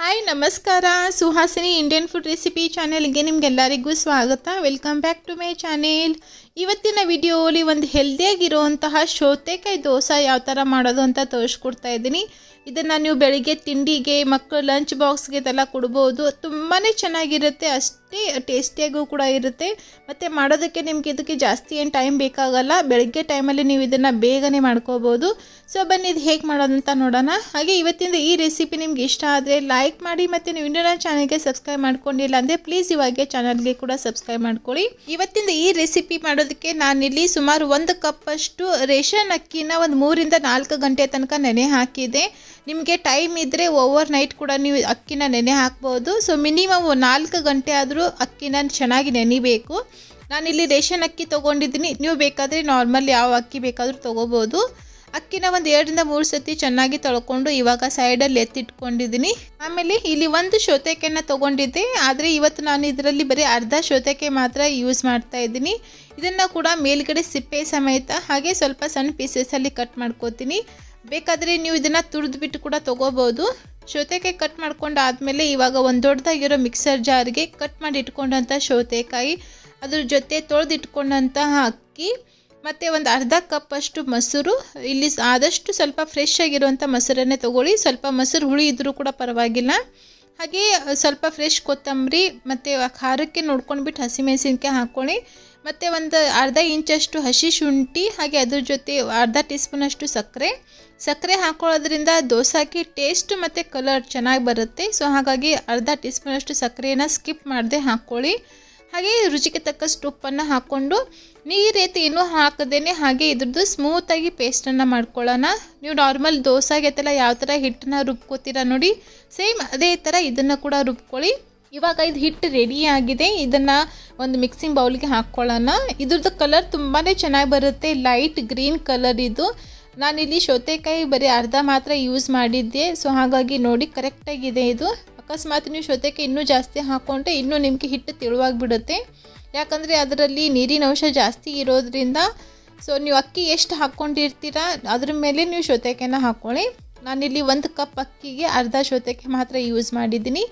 hi ನಮಸ್ಕಾರ Suhasini Indian food recipe ಚಾನೆಲ್ಗೆ ನಿಮಗೆಲ್ಲರಿಗೂ ಸ್ವಾಗತ welcome back to my channel ಇವತ್ತಿನ ವಿಡಿಯೋಲಿ ಒಂದು ಹೆಲ್ದಿಯಾಗಿರುವಂತಹ ಶೋತೆಕಾಯಿ ದೋಸೆ ಯಾವ ಥರ ಮಾಡೋದು ಅಂತ ತೋರಿಸ್ಕೊಡ್ತಾ ಇದ್ದೀನಿ ಇದನ್ನು ನೀವು ಬೆಳಿಗ್ಗೆ ತಿಂಡಿಗೆ ಮಕ್ಕಳು ಲಂಚ್ ಬಾಕ್ಸ್ಗೆ ಇದೆಲ್ಲ ಕೊಡ್ಬೋದು ತುಂಬಾ ಚೆನ್ನಾಗಿರುತ್ತೆ ಅಷ್ಟೇ ಟೇಸ್ಟಿಯಾಗೂ ಕೂಡ ಇರುತ್ತೆ ಮತ್ತು ಮಾಡೋದಕ್ಕೆ ನಿಮಗೆ ಇದಕ್ಕೆ ಜಾಸ್ತಿ ಏನು ಟೈಮ್ ಬೇಕಾಗಲ್ಲ ಬೆಳಗ್ಗೆ ಟೈಮಲ್ಲಿ ನೀವು ಇದನ್ನು ಬೇಗನೆ ಮಾಡ್ಕೋಬೋದು ಸೊ ಬನ್ನಿ ಇದು ಹೇಗೆ ಮಾಡೋದಂತ ನೋಡೋಣ ಹಾಗೆ ಇವತ್ತಿಂದ ಈ ರೆಸಿಪಿ ನಿಮ್ಗೆ ಇಷ್ಟ ಆದರೆ ಲೈಕ್ ಮಾಡಿ ಮತ್ತು ನೀವು ಇನ್ನೂ ಚಾನೆಲ್ಗೆ ಚಾನಲ್ಗೆ ಸಬ್ಸ್ಕ್ರೈಬ್ ಮಾಡ್ಕೊಂಡಿಲ್ಲ ಅಂದರೆ ಪ್ಲೀಸ್ ಇವಾಗೆ ಚಾನಲ್ಗೆ ಕೂಡ ಸಬ್ಸ್ಕ್ರೈಬ್ ಮಾಡ್ಕೊಳ್ಳಿ ಇವತ್ತಿಂದ ಈ ರೆಸಿಪಿ ಮಾಡೋದು ಅದಕ್ಕೆ ನಾನಿಲ್ಲಿ ಸುಮಾರು ಒಂದು ಕಪ್ಪಷ್ಟು ರೇಷನ್ ಅಕ್ಕಿನ ಒಂದು ಮೂರಿಂದ ನಾಲ್ಕು ಗಂಟೆ ತನಕ ನೆನೆ ಹಾಕಿದೆ ನಿಮಗೆ ಟೈಮ್ ಇದ್ದರೆ ಓವರ್ ನೈಟ್ ಕೂಡ ನೀವು ಅಕ್ಕಿನ ನೆನೆ ಹಾಕ್ಬೋದು ಸೊ ಮಿನಿಮಮ್ ನಾಲ್ಕು ಗಂಟೆ ಆದರೂ ಅಕ್ಕಿನ ಚೆನ್ನಾಗಿ ನೆನಿಬೇಕು ನಾನಿಲ್ಲಿ ರೇಷನ್ ಅಕ್ಕಿ ತೊಗೊಂಡಿದ್ದೀನಿ ನೀವು ಬೇಕಾದರೆ ನಾರ್ಮಲ್ ಯಾವ ಅಕ್ಕಿ ಬೇಕಾದರೂ ತೊಗೋಬೋದು ಅಕ್ಕಿನ ಒಂದು ಎರಡರಿಂದ ಮೂರು ಸತಿ ಚೆನ್ನಾಗಿ ತೊಳ್ಕೊಂಡು ಇವಾಗ ಸೈಡಲ್ಲಿ ಎತ್ತಿಟ್ಕೊಂಡಿದ್ದೀನಿ ಆಮೇಲೆ ಇಲ್ಲಿ ಒಂದು ಶೋತೆಕೆಯನ್ನು ತೊಗೊಂಡಿದ್ದೆ ಆದರೆ ಇವತ್ತು ನಾನು ಇದರಲ್ಲಿ ಬರೀ ಅರ್ಧ ಶೋತೆಕೆ ಮಾತ್ರ ಯೂಸ್ ಮಾಡ್ತಾ ಇದ್ದೀನಿ ಇದನ್ನು ಕೂಡ ಮೇಲ್ಗಡೆ ಸಿಪ್ಪೆ ಸಮೇತ ಹಾಗೆ ಸ್ವಲ್ಪ ಸಣ್ಣ ಪೀಸಸಲ್ಲಿ ಕಟ್ ಮಾಡ್ಕೋತೀನಿ ಬೇಕಾದರೆ ನೀವು ಇದನ್ನು ತುರಿದ್ಬಿಟ್ಟು ಕೂಡ ತೊಗೋಬೋದು ಸೌತೆಕಾಯಿ ಕಟ್ ಮಾಡ್ಕೊಂಡು ಆದಮೇಲೆ ಇವಾಗ ಒಂದು ದೊಡ್ಡದಾಗಿರೋ ಮಿಕ್ಸರ್ ಜಾರ್ಗೆ ಕಟ್ ಮಾಡಿ ಇಟ್ಕೊಂಡಂಥ ಸೌತೆಕಾಯಿ ಅದ್ರ ಜೊತೆ ತೊಳೆದಿಟ್ಕೊಂಡಂತಹ ಅಕ್ಕಿ ಮತ್ತು ಒಂದು ಅರ್ಧ ಕಪ್ಪಷ್ಟು ಮೊಸರು ಇಲ್ಲಿ ಆದಷ್ಟು ಸ್ವಲ್ಪ ಫ್ರೆಶ್ ಆಗಿರುವಂಥ ಮೊಸರನ್ನೇ ತೊಗೊಳ್ಳಿ ಸ್ವಲ್ಪ ಮೊಸರು ಹುಳಿ ಇದ್ದರೂ ಕೂಡ ಪರವಾಗಿಲ್ಲ ಹಾಗೆ ಸ್ವಲ್ಪ ಫ್ರೆಶ್ ಕೊತ್ತಂಬರಿ ಮತ್ತು ಖಾರಕ್ಕೆ ನೋಡ್ಕೊಂಡ್ಬಿಟ್ಟು ಹಸಿಮೆಣಸಿನ್ಕಾಯಿ ಹಾಕ್ಕೊಳ್ಳಿ ಮತ್ತು ಒಂದು ಅರ್ಧ ಇಂಚಷ್ಟು ಹಸಿ ಶುಂಠಿ ಹಾಗೆ ಅದ್ರ ಜೊತೆ ಅರ್ಧ ಟೀ ಸ್ಪೂನಷ್ಟು ಸಕ್ಕರೆ ಸಕ್ಕರೆ ಹಾಕ್ಕೊಳ್ಳೋದ್ರಿಂದ ದೋಸಾಕ್ಕೆ ಟೇಸ್ಟ್ ಮತ್ತು ಕಲರ್ ಚೆನ್ನಾಗಿ ಬರುತ್ತೆ ಸೊ ಹಾಗಾಗಿ ಅರ್ಧ ಟೀ ಸ್ಪೂನಷ್ಟು ಸಕ್ಕರೆನ ಸ್ಕಿಪ್ ಮಾಡದೆ ಹಾಕ್ಕೊಳ್ಳಿ ಹಾಗೆ ರುಚಿಗೆ ತಕ್ಕಷ್ಟು ಉಪ್ಪನ್ನು ಹಾಕ್ಕೊಂಡು ನೀರೇತಿ ಏನೂ ಹಾಕದೇನೆ ಹಾಗೆ ಇದ್ರದ್ದು ಸ್ಮೂತಾಗಿ ಪೇಸ್ಟನ್ನು ಮಾಡ್ಕೊಳ್ಳೋಣ ನೀವು ನಾರ್ಮಲ್ ದೋಸೆಗೆತ್ತೆಲ್ಲ ಯಾವ ಥರ ಹಿಟ್ಟನ್ನ ರುಬ್ಕೋತೀರ ನೋಡಿ ಸೇಮ್ ಅದೇ ಥರ ಇದನ್ನು ಕೂಡ ರುಬ್ಕೊಳ್ಳಿ ಇವಾಗ ಇದು ಹಿಟ್ಟು ರೆಡಿ ಆಗಿದೆ ಇದನ್ನು ಒಂದು ಮಿಕ್ಸಿಂಗ್ ಬೌಲ್ಗೆ ಹಾಕ್ಕೊಳ್ಳೋಣ ಇದ್ರದ್ದು ಕಲರ್ ತುಂಬಾ ಚೆನ್ನಾಗಿ ಬರುತ್ತೆ ಲೈಟ್ ಗ್ರೀನ್ ಕಲರ್ ಇದು ನಾನಿಲ್ಲಿ ಸೌತೆಕಾಯಿ ಬರೀ ಅರ್ಧ ಮಾತ್ರ ಯೂಸ್ ಮಾಡಿದ್ದೆ ಸೊ ಹಾಗಾಗಿ ನೋಡಿ ಕರೆಕ್ಟಾಗಿದೆ ಇದು ಅಕಸ್ಮಾತ್ ನೀವು ಶೋತೆಗೆ ಇನ್ನೂ ಜಾಸ್ತಿ ಹಾಕ್ಕೊಂಡ್ರೆ ಇನ್ನೂ ನಿಮಗೆ ಹಿಟ್ಟು ಬಿಡುತ್ತೆ ಯಾಕಂದರೆ ಅದರಲ್ಲಿ ನೀರಿನ ಅಂಶ ಜಾಸ್ತಿ ಇರೋದ್ರಿಂದ ಸೊ ನೀವು ಅಕ್ಕಿ ಎಷ್ಟು ಹಾಕ್ಕೊಂಡಿರ್ತೀರ ಅದ್ರ ಮೇಲೆ ನೀವು ಶೋತೆಕೆನ ಹಾಕ್ಕೊಳ್ಳಿ ನಾನಿಲ್ಲಿ ಒಂದು ಕಪ್ ಅಕ್ಕಿಗೆ ಅರ್ಧ ಶೋತೆಕೆ ಮಾತ್ರ ಯೂಸ್ ಮಾಡಿದ್ದೀನಿ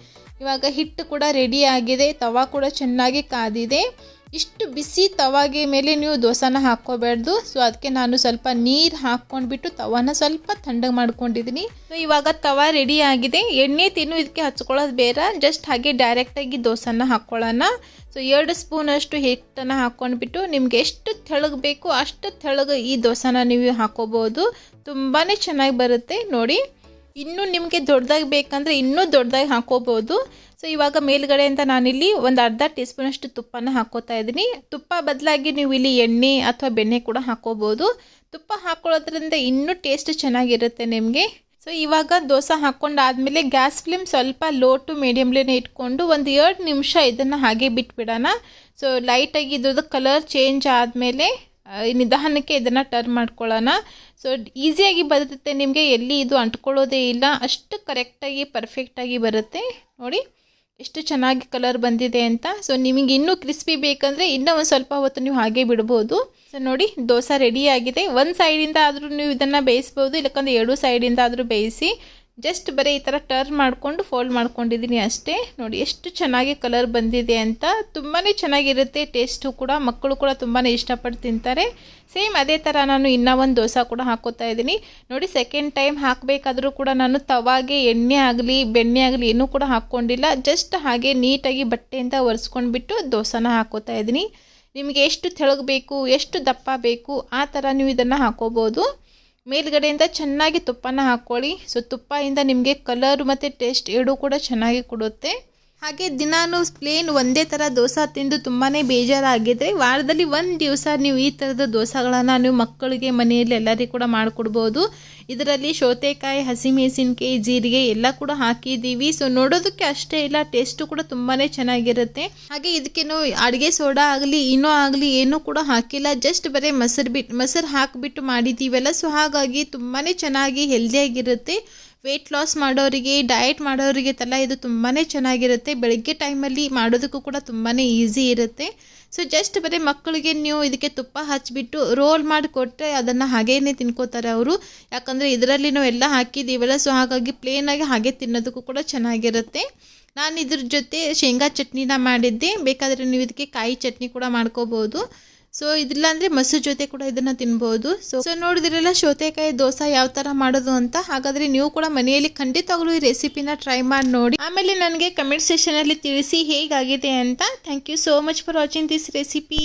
ಇವಾಗ ಹಿಟ್ಟು ಕೂಡ ರೆಡಿ ಆಗಿದೆ ತವಾ ಕೂಡ ಚೆನ್ನಾಗಿ ಕಾದಿದೆ ಇಷ್ಟು ಬಿಸಿ ತವಾಗೆ ಮೇಲೆ ನೀವು ದೋಸೆನ ಹಾಕ್ಕೋಬಾರ್ದು ಸೊ ಅದಕ್ಕೆ ನಾನು ಸ್ವಲ್ಪ ನೀರು ಹಾಕ್ಕೊಂಡ್ಬಿಟ್ಟು ತವಾನ ಸ್ವಲ್ಪ ತಂಡಗೆ ಮಾಡ್ಕೊಂಡಿದ್ದೀನಿ ಸೊ ಇವಾಗ ತವ ರೆಡಿ ಆಗಿದೆ ಎಣ್ಣೆ ತಿನ್ನು ಇದಕ್ಕೆ ಹಚ್ಕೊಳ್ಳೋದು ಬೇಡ ಜಸ್ಟ್ ಹಾಗೆ ಡೈರೆಕ್ಟಾಗಿ ದೋಸೆನ ಹಾಕ್ಕೊಳ್ಳೋಣ ಸೊ ಎರಡು ಸ್ಪೂನಷ್ಟು ಹಿಟ್ಟನ್ನು ಹಾಕ್ಕೊಂಡ್ಬಿಟ್ಟು ನಿಮ್ಗೆ ಎಷ್ಟು ತೆಳಗಬೇಕು ಅಷ್ಟು ತೆಳಗ ಈ ದೋಸೆನ ನೀವು ಹಾಕೋಬೋದು ತುಂಬಾ ಚೆನ್ನಾಗಿ ಬರುತ್ತೆ ನೋಡಿ ಇನ್ನೂ ನಿಮಗೆ ದೊಡ್ಡದಾಗಿ ಬೇಕಂದರೆ ಇನ್ನೂ ದೊಡ್ಡದಾಗಿ ಹಾಕೋಬೋದು ಸೊ ಇವಾಗ ಮೇಲುಗಡೆಯಿಂದ ನಾನಿಲ್ಲಿ ಒಂದು ಅರ್ಧ ಟೀ ಸ್ಪೂನಷ್ಟು ತುಪ್ಪನ ಹಾಕೋತಾ ಇದ್ದೀನಿ ತುಪ್ಪ ಬದಲಾಗಿ ನೀವು ಇಲ್ಲಿ ಎಣ್ಣೆ ಅಥವಾ ಬೆಣ್ಣೆ ಕೂಡ ಹಾಕೋಬೋದು ತುಪ್ಪ ಹಾಕೊಳ್ಳೋದ್ರಿಂದ ಇನ್ನೂ ಟೇಸ್ಟ್ ಚೆನ್ನಾಗಿರುತ್ತೆ ನಿಮಗೆ ಸೊ ಇವಾಗ ದೋಸೆ ಹಾಕ್ಕೊಂಡಾದಮೇಲೆ ಗ್ಯಾಸ್ ಫ್ಲೇಮ್ ಸ್ವಲ್ಪ ಲೋ ಟು ಮೀಡಿಯಮ್ಲೇನೆ ಇಟ್ಕೊಂಡು ಒಂದು ಎರಡು ನಿಮಿಷ ಇದನ್ನು ಹಾಗೆ ಬಿಟ್ಬಿಡೋಣ ಸೊ ಲೈಟಾಗಿ ಇದ್ರದ್ದು ಕಲರ್ ಚೇಂಜ್ ಆದಮೇಲೆ ನಿಧಾನಕ್ಕೆ ಇದನ್ನು ಟರ್ನ್ ಮಾಡ್ಕೊಳ್ಳೋಣ ಸೊ ಈಸಿಯಾಗಿ ಬರುತ್ತೆ ನಿಮಗೆ ಎಲ್ಲಿ ಇದು ಅಂಟ್ಕೊಳ್ಳೋದೇ ಇಲ್ಲ ಅಷ್ಟು ಕರೆಕ್ಟಾಗಿ ಪರ್ಫೆಕ್ಟಾಗಿ ಬರುತ್ತೆ ನೋಡಿ ಎಷ್ಟು ಚೆನ್ನಾಗಿ ಕಲರ್ ಬಂದಿದೆ ಅಂತ ಸೊ ನಿಮಗೆ ಇನ್ನೂ ಕ್ರಿಸ್ಪಿ ಬೇಕಂದರೆ ಇನ್ನೂ ಒಂದು ಸ್ವಲ್ಪ ಹೊತ್ತು ನೀವು ಹಾಗೆ ಬಿಡ್ಬೋದು ಸೊ ನೋಡಿ ದೋಸೆ ರೆಡಿ ಆಗಿದೆ ಒಂದು ಸೈಡಿಂದ ಆದರೂ ನೀವು ಇದನ್ನು ಬೇಯಿಸ್ಬೋದು ಇಲ್ಲಕಂದ್ರೆ ಎರಡು ಸೈಡಿಂದ ಆದರೂ ಬೇಯಿಸಿ ಜಸ್ಟ್ ಬರೀ ಈ ಥರ ಟರ್ನ್ ಮಾಡಿಕೊಂಡು ಫೋಲ್ಡ್ ಮಾಡ್ಕೊಂಡಿದ್ದೀನಿ ಅಷ್ಟೇ ನೋಡಿ ಎಷ್ಟು ಚೆನ್ನಾಗಿ ಕಲರ್ ಬಂದಿದೆ ಅಂತ ತುಂಬಾ ಚೆನ್ನಾಗಿರುತ್ತೆ ಟೇಸ್ಟು ಕೂಡ ಮಕ್ಕಳು ಕೂಡ ತುಂಬಾ ಇಷ್ಟಪಟ್ಟು ತಿಂತಾರೆ ಸೇಮ್ ಅದೇ ಥರ ನಾನು ಇನ್ನೂ ಒಂದು ದೋಸೆ ಕೂಡ ಹಾಕೋತಾ ಇದ್ದೀನಿ ನೋಡಿ ಸೆಕೆಂಡ್ ಟೈಮ್ ಹಾಕಬೇಕಾದರೂ ಕೂಡ ನಾನು ತವಾಗೆ ಎಣ್ಣೆ ಆಗಲಿ ಬೆಣ್ಣೆ ಆಗಲಿ ಏನೂ ಕೂಡ ಹಾಕ್ಕೊಂಡಿಲ್ಲ ಜಸ್ಟ್ ಹಾಗೆ ನೀಟಾಗಿ ಬಟ್ಟೆಯಿಂದ ಒರೆಸ್ಕೊಂಡ್ಬಿಟ್ಟು ದೋಸೆನ ಹಾಕೋತಾ ಇದ್ದೀನಿ ನಿಮಗೆ ಎಷ್ಟು ತೆಳಗಬೇಕು ಎಷ್ಟು ದಪ್ಪ ಬೇಕು ಆ ಥರ ನೀವು ಇದನ್ನು ಹಾಕೋಬೋದು ಮೇಲ್ಗಡೆಯಿಂದ ಚೆನ್ನಾಗಿ ತುಪ್ಪನ ಹಾಕೊಳ್ಳಿ ಸೊ ಇಂದ ನಿಮಗೆ ಕಲರ್ ಮತ್ತು ಟೇಸ್ಟ್ ಎರಡೂ ಕೂಡ ಚೆನ್ನಾಗಿ ಕೊಡುತ್ತೆ ಹಾಗೆ ದಿನಾನು ಪ್ಲೇನ್ ಒಂದೇ ಥರ ದೋಸೆ ತಿಂದು ತುಂಬಾ ಬೇಜಾರಾಗಿದ್ದರೆ ವಾರದಲ್ಲಿ ಒಂದು ದಿವಸ ನೀವು ಈ ಥರದ ದೋಸೆಗಳನ್ನು ನೀವು ಮಕ್ಕಳಿಗೆ ಮನೆಯಲ್ಲಿ ಎಲ್ಲರಿಗೂ ಕೂಡ ಮಾಡಿಕೊಡ್ಬೋದು ಇದರಲ್ಲಿ ಸೌತೆಕಾಯಿ ಹಸಿಮೆಣಸಿನ್ಕಾಯಿ ಜೀರಿಗೆ ಎಲ್ಲ ಕೂಡ ಹಾಕಿದ್ದೀವಿ ಸೊ ನೋಡೋದಕ್ಕೆ ಅಷ್ಟೇ ಇಲ್ಲ ಟೇಸ್ಟು ಕೂಡ ತುಂಬಾ ಚೆನ್ನಾಗಿರುತ್ತೆ ಹಾಗೆ ಇದಕ್ಕೇನು ಅಡುಗೆ ಸೋಡಾ ಆಗಲಿ ಇನ್ನೂ ಆಗಲಿ ಏನೂ ಕೂಡ ಹಾಕಿಲ್ಲ ಜಸ್ಟ್ ಬರೀ ಮೊಸರು ಬಿಟ್ಟು ಮೊಸರು ಹಾಕಿಬಿಟ್ಟು ಮಾಡಿದ್ದೀವಲ್ಲ ಸೊ ಹಾಗಾಗಿ ತುಂಬಾ ಚೆನ್ನಾಗಿ ಹೆಲ್ದಿಯಾಗಿರುತ್ತೆ ವೆಯ್ಟ್ ಲಾಸ್ ಮಾಡೋರಿಗೆ ಡಯಟ್ ಮಾಡೋರಿಗೆ ತಲ್ಲ ಇದು ತುಂಬಾ ಚೆನ್ನಾಗಿರುತ್ತೆ ಬೆಳಗ್ಗೆ ಟೈಮಲ್ಲಿ ಮಾಡೋದಕ್ಕೂ ಕೂಡ ತುಂಬಾ ಈಸಿ ಇರುತ್ತೆ ಸೊ ಜಸ್ಟ್ ಬರೀ ಮಕ್ಕಳಿಗೆ ನೀವು ಇದಕ್ಕೆ ತುಪ್ಪ ಹಚ್ಚಿಬಿಟ್ಟು ರೋಲ್ ಮಾಡಿ ಕೊಟ್ಟರೆ ಅದನ್ನು ಹಾಗೇ ತಿನ್ಕೋತಾರೆ ಅವರು ಯಾಕಂದರೆ ಇದರಲ್ಲಿ ನಾವು ಎಲ್ಲ ಹಾಕಿದ್ದೀವಲ್ಲ ಸೊ ಹಾಗಾಗಿ ಪ್ಲೇನಾಗಿ ಹಾಗೆ ತಿನ್ನೋದಕ್ಕೂ ಕೂಡ ಚೆನ್ನಾಗಿರುತ್ತೆ ನಾನು ಇದ್ರ ಜೊತೆ ಶೇಂಗಾ ಚಟ್ನಿನ ಮಾಡಿದ್ದೆ ಬೇಕಾದರೆ ನೀವು ಇದಕ್ಕೆ ಕಾಯಿ ಚಟ್ನಿ ಕೂಡ ಮಾಡ್ಕೋಬೋದು ಸೊ ಇದಿಲ್ಲ ಅಂದ್ರೆ ಮೊಸರು ಜೊತೆ ಕೂಡ ಇದನ್ನ ತಿನ್ಬಹುದು ಸೊ ಸೊ ನೋಡಿದ್ರೆಲ್ಲ ಸೌತೆಕಾಯಿ ದೋಸೆ ಯಾವ ತರ ಮಾಡೋದು ಅಂತ ಹಾಗಾದ್ರೆ ನೀವು ಕೂಡ ಮನೆಯಲ್ಲಿ ಖಂಡಿತವಾಗ್ಲೂ ಈ ರೆಸಿಪಿನ ಟ್ರೈ ಮಾಡಿ ನೋಡಿ ಆಮೇಲೆ ನನಗೆ ಕಮೆಂಟ್ ಅಲ್ಲಿ ತಿಳಿಸಿ ಹೇಗಾಗಿದೆ ಅಂತ thank you so much for watching this recipe